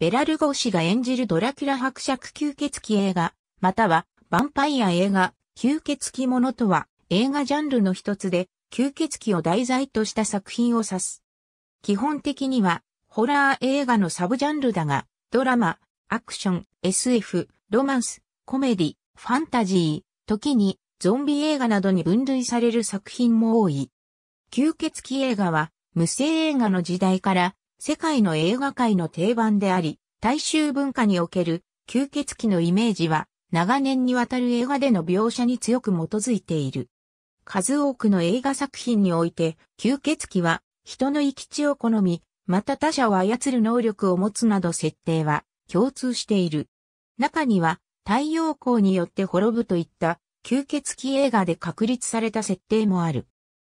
ベラルゴー氏が演じるドラキュラ伯爵吸血鬼映画、または、ヴァンパイア映画、吸血鬼ものとは、映画ジャンルの一つで、吸血鬼を題材とした作品を指す。基本的には、ホラー映画のサブジャンルだが、ドラマ、アクション、SF、ロマンス、コメディ、ファンタジー、時に、ゾンビ映画などに分類される作品も多い。吸血鬼映画は、無声映画の時代から、世界の映画界の定番であり、大衆文化における吸血鬼のイメージは長年にわたる映画での描写に強く基づいている。数多くの映画作品において吸血鬼は人の生き地を好み、また他者を操る能力を持つなど設定は共通している。中には太陽光によって滅ぶといった吸血鬼映画で確立された設定もある。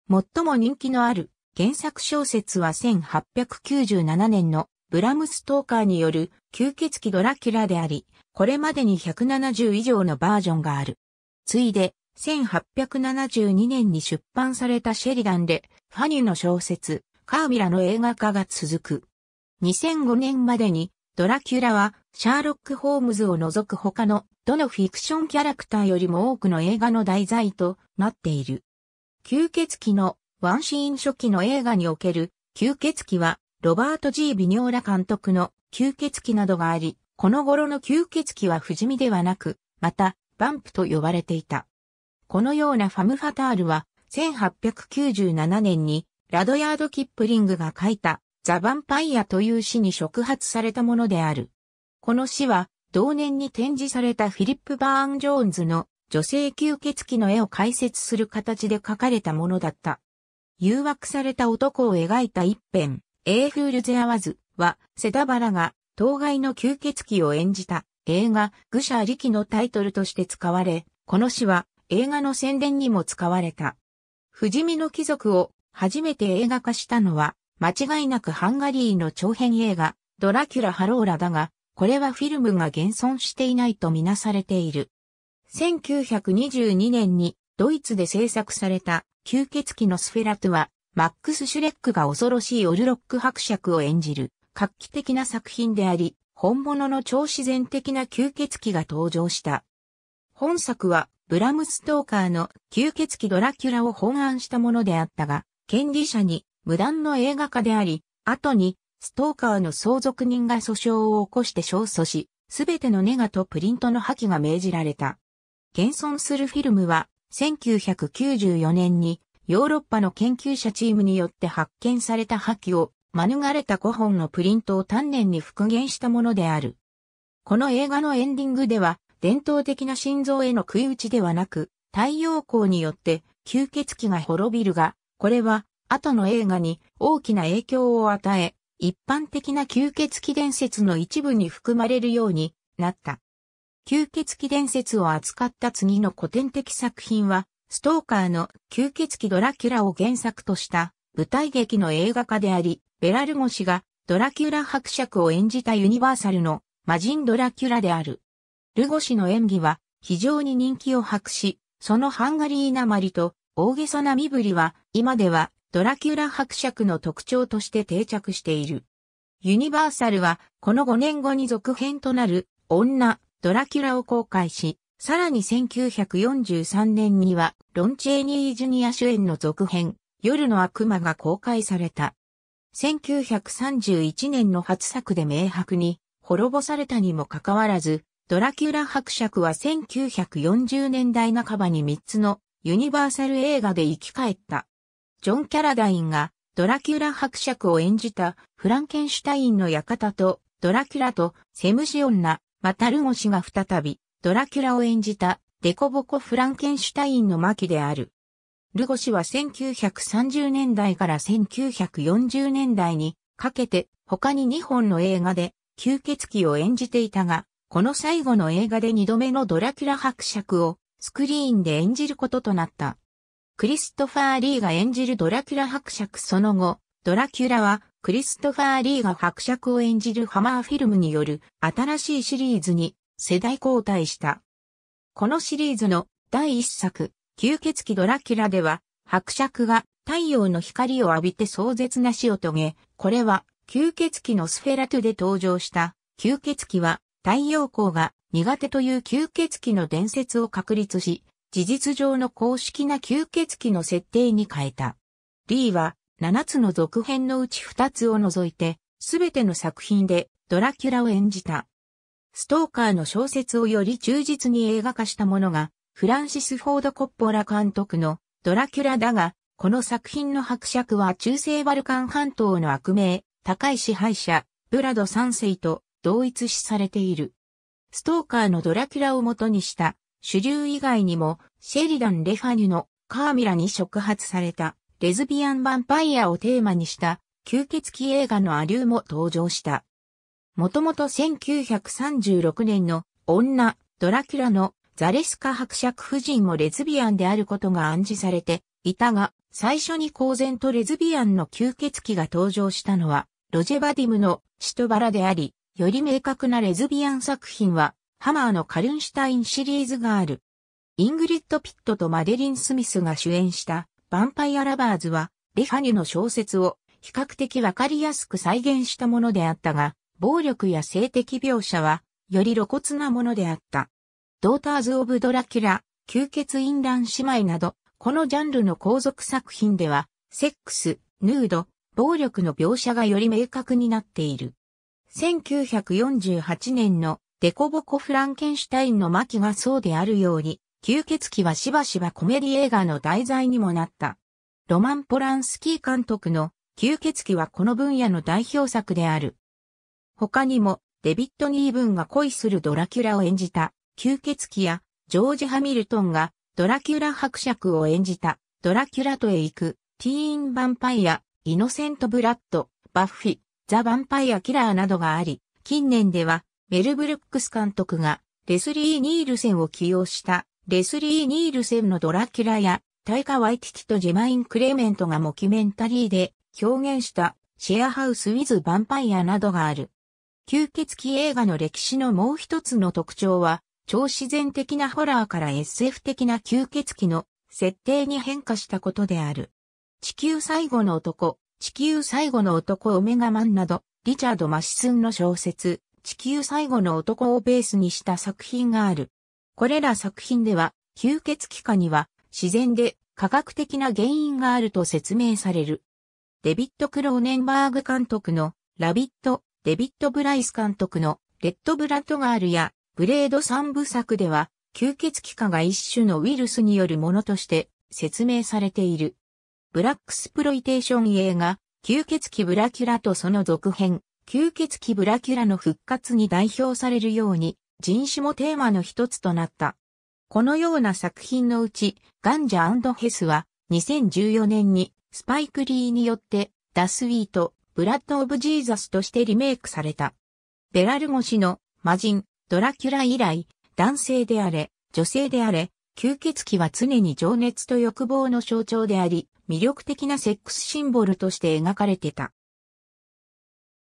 最も人気のある原作小説は1897年のブラムストーカーによる吸血鬼ドラキュラであり、これまでに170以上のバージョンがある。ついで、1872年に出版されたシェリダンで、ファニーの小説、カーミラの映画化が続く。2005年までに、ドラキュラは、シャーロック・ホームズを除く他の、どのフィクションキャラクターよりも多くの映画の題材となっている。吸血鬼のワンシーン初期の映画における吸血鬼はロバート・ G・ ビニョーラ監督の吸血鬼などがあり、この頃の吸血鬼は不死身ではなく、また、バンプと呼ばれていた。このようなファム・ファタールは、1897年に、ラドヤード・キップリングが書いた、ザ・ヴァンパイアという詩に触発されたものである。この詩は、同年に展示されたフィリップ・バーン・ジョーンズの女性吸血鬼の絵を解説する形で書かれたものだった。誘惑された男を描いた一編、A Fool There s は、セダバラが、当該の吸血鬼を演じた映画、愚者力のタイトルとして使われ、この詩は映画の宣伝にも使われた。不死身の貴族を初めて映画化したのは、間違いなくハンガリーの長編映画、ドラキュラ・ハローラだが、これはフィルムが現存していないとみなされている。1922年にドイツで制作された吸血鬼のスフェラトゥは、マックス・シュレックが恐ろしいオルロック伯爵を演じる画期的な作品であり、本物の超自然的な吸血鬼が登場した。本作は、ブラム・ストーカーの吸血鬼ドラキュラを本案したものであったが、権利者に無断の映画化であり、後にストーカーの相続人が訴訟を起こして勝訴し、すべてのネガとプリントの破棄が命じられた。現存するフィルムは1994年にヨーロッパの研究者チームによって発見された破棄を免れた5本のプリントを丹念に復元したものである。この映画のエンディングでは伝統的な心臓への食い打ちではなく太陽光によって吸血鬼が滅びるが、これは後の映画に大きな影響を与え、一般的な吸血鬼伝説の一部に含まれるようになった。吸血鬼伝説を扱った次の古典的作品は、ストーカーの吸血鬼ドラキュラを原作とした舞台劇の映画化であり、ベラルゴ氏がドラキュラ伯爵を演じたユニバーサルの魔人ドラキュラである。ルゴ氏の演技は非常に人気を博し、そのハンガリーなまりと大げさな身振りは今ではドラキュラ伯爵の特徴として定着している。ユニバーサルはこの5年後に続編となる女ドラキュラを公開し、さらに1943年には、ロンチェーニー・ジュニア主演の続編、夜の悪魔が公開された。1931年の初作で明白に、滅ぼされたにもかかわらず、ドラキュラ伯爵は1940年代半ばに3つのユニバーサル映画で生き返った。ジョン・キャラダインがドラキュラ伯爵を演じたフランケンシュタインの館とドラキュラとセムシオンナマタルゴ氏が再び、ドラキュラを演じた、デコボコフランケンシュタインの巻である。ルゴ氏は1930年代から1940年代にかけて他に2本の映画で吸血鬼を演じていたが、この最後の映画で2度目のドラキュラ伯爵をスクリーンで演じることとなった。クリストファー・リーが演じるドラキュラ伯爵その後、ドラキュラはクリストファー・リーが伯爵を演じるハマーフィルムによる新しいシリーズに世代交代した。このシリーズの第一作、吸血鬼ドラキュラでは、伯爵が太陽の光を浴びて壮絶な死を遂げ、これは吸血鬼のスフェラトゥで登場した吸血鬼は太陽光が苦手という吸血鬼の伝説を確立し、事実上の公式な吸血鬼の設定に変えた。リーは7つの続編のうち2つを除いて、すべての作品でドラキュラを演じた。ストーカーの小説をより忠実に映画化したものが、フランシス・フォード・コッポラ監督のドラキュラだが、この作品の伯爵は中世バルカン半島の悪名、高い支配者、ブラド3世と同一視されている。ストーカーのドラキュラを元にした主流以外にも、シェリダン・レファニュのカーミラに触発された。レズビアンヴァンパイアをテーマにした吸血鬼映画のアリューも登場した。もともと1936年の女、ドラキュラのザレスカ伯爵夫人もレズビアンであることが暗示されていたが、最初に公然とレズビアンの吸血鬼が登場したのは、ロジェバディムのシトバラであり、より明確なレズビアン作品は、ハマーのカルンシュタインシリーズがある。イングリッド・ピットとマデリン・スミスが主演したヴァンパイアラバーズは、リファニュの小説を比較的わかりやすく再現したものであったが、暴力や性的描写は、より露骨なものであった。ドーターズ・オブ・ドラキュラ、吸血淫乱姉妹など、このジャンルの後続作品では、セックス、ヌード、暴力の描写がより明確になっている。1948年のデコボコフランケンシュタインの巻がそうであるように、吸血鬼はしばしばコメディ映画の題材にもなった。ロマン・ポランスキー監督の吸血鬼はこの分野の代表作である。他にも、デビッド・ニーブンが恋するドラキュラを演じた、吸血鬼や、ジョージ・ハミルトンが、ドラキュラ伯爵を演じた、ドラキュラとへ行く、ティーン・ヴァンパイア、イノセント・ブラッド、バッフィ、ザ・ヴァンパイア・キラーなどがあり、近年では、メル・ブルックス監督が、レスリー・ニールセンを起用した、レスリー・ニールセンのドラキュラや、タイカ・ワイティティとジェマイン・クレメントがモキュメンタリーで表現したシェアハウス・ウィズ・ヴァンパイアなどがある。吸血鬼映画の歴史のもう一つの特徴は、超自然的なホラーから SF 的な吸血鬼の設定に変化したことである。地球最後の男、地球最後の男オメガマンなど、リチャード・マシスンの小説、地球最後の男をベースにした作品がある。これら作品では、吸血鬼化には自然で科学的な原因があると説明される。デビット・クローネンバーグ監督のラビット、デビット・ブライス監督のレッド・ブラッドガールやブレード3部作では吸血鬼化が一種のウイルスによるものとして説明されている。ブラックスプロイテーション映画、吸血鬼ブラキュラとその続編、吸血鬼ブラキュラの復活に代表されるように、人種もテーマの一つとなった。このような作品のうち、ガンジャヘスは2014年にスパイクリーによってダスウィート、ブラッド・オブ・ジーザスとしてリメイクされた。ベラルゴ氏の魔人、ドラキュラ以来、男性であれ、女性であれ、吸血鬼は常に情熱と欲望の象徴であり、魅力的なセックスシンボルとして描かれてた。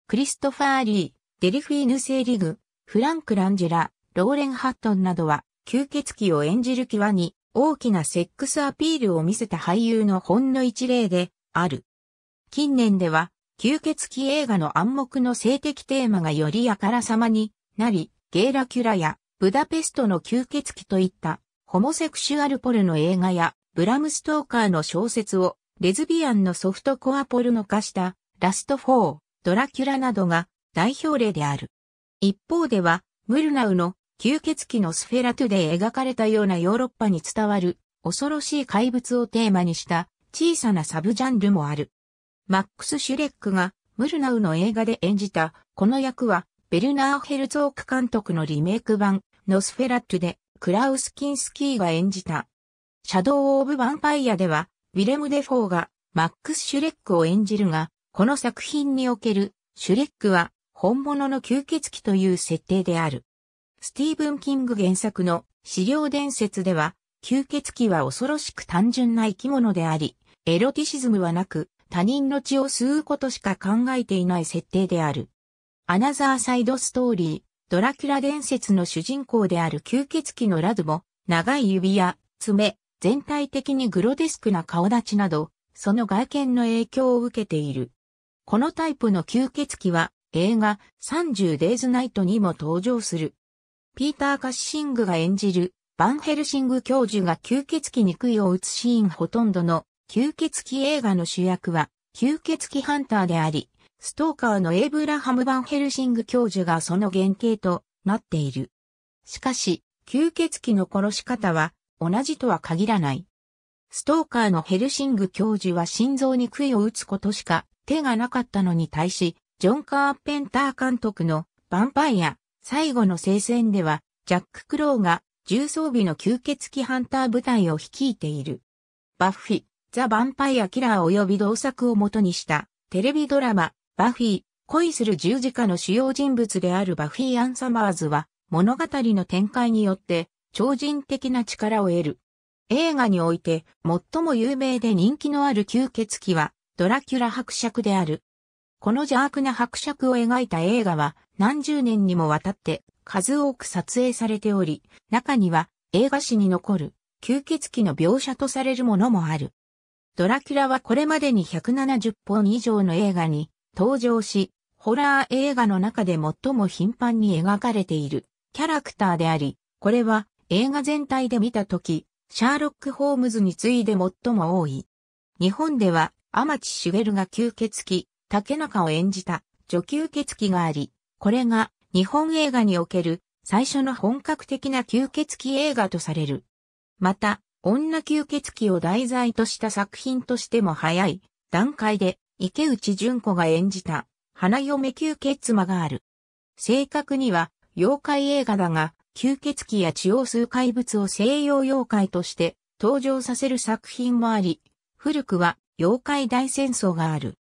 クリストファー・リー、デリフィーヌ・セーリグ、フランク・ランジェラ、ローレン・ハットンなどは、吸血鬼を演じる際に大きなセックスアピールを見せた俳優のほんの一例である。近年では、吸血鬼映画の暗黙の性的テーマがよりあからさまになり、ゲーラキュラやブダペストの吸血鬼といったホモセクシュアルポルの映画やブラムストーカーの小説をレズビアンのソフトコアポルノ化したラスト4、ドラキュラなどが代表例である。一方では、ムルナウの吸血鬼のスフェラトゥで描かれたようなヨーロッパに伝わる恐ろしい怪物をテーマにした小さなサブジャンルもある。マックス・シュレックがムルナウの映画で演じたこの役はベルナー・ヘルツォーク監督のリメイク版ノスフェラトゥでクラウス・キンスキーが演じた。シャドウ・オブ・ヴァンパイアではウィレム・デフォーがマックス・シュレックを演じるが、この作品におけるシュレックは本物の吸血鬼という設定である。スティーブン・キング原作の資料伝説では、吸血鬼は恐ろしく単純な生き物であり、エロティシズムはなく、他人の血を吸うことしか考えていない設定である。アナザーサイドストーリー、ドラキュラ伝説の主人公である吸血鬼のラドも、長い指や爪、全体的にグロデスクな顔立ちなど、その外見の影響を受けている。このタイプの吸血鬼は、映画 30days night にも登場する。ピーター・カッシングが演じるバンヘルシング教授が吸血鬼肉いを打つシーンほとんどの吸血鬼映画の主役は吸血鬼ハンターであり、ストーカーのエイブラハム・バンヘルシング教授がその原型となっている。しかし、吸血鬼の殺し方は同じとは限らない。ストーカーのヘルシング教授は心臓に杭を打つことしか手がなかったのに対し、ジョン・カーペンター監督のヴァンパイア最後の聖戦ではジャック・クローが重装備の吸血鬼ハンター部隊を率いている。バッフィ、ザ・ヴァンパイア・キラー及び同作を元にしたテレビドラマ、バッフィ恋する十字架の主要人物であるバフィー・アン・サマーズは物語の展開によって超人的な力を得る。映画において最も有名で人気のある吸血鬼はドラキュラ伯爵である。この邪悪な伯爵を描いた映画は何十年にもわたって数多く撮影されており、中には映画史に残る吸血鬼の描写とされるものもある。ドラキュラはこれまでに170本以上の映画に登場し、ホラー映画の中で最も頻繁に描かれているキャラクターであり、これは映画全体で見たとき、シャーロック・ホームズに次いで最も多い。日本では、天地茂が吸血鬼、竹中を演じた女給血鬼があり、これが日本映画における最初の本格的な吸血鬼映画とされる。また、女吸血鬼を題材とした作品としても早い段階で池内淳子が演じた花嫁吸血魔がある。正確には妖怪映画だが、吸血鬼や血を吸う怪物を西洋妖怪として登場させる作品もあり、古くは妖怪大戦争がある。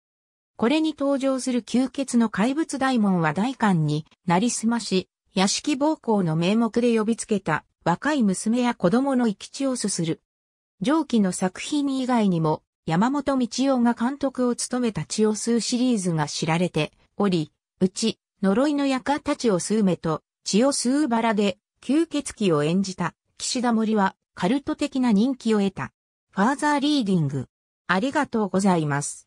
これに登場する吸血の怪物大門は大官になりすまし、屋敷暴行の名目で呼びつけた若い娘や子供の生き血をすする。上記の作品以外にも山本道夫が監督を務めた血を吸うシリーズが知られており、うち呪いの館たちを吸う目と血を吸うバラで吸血鬼を演じた岸田森はカルト的な人気を得た。ファーザーリーディング。ありがとうございます。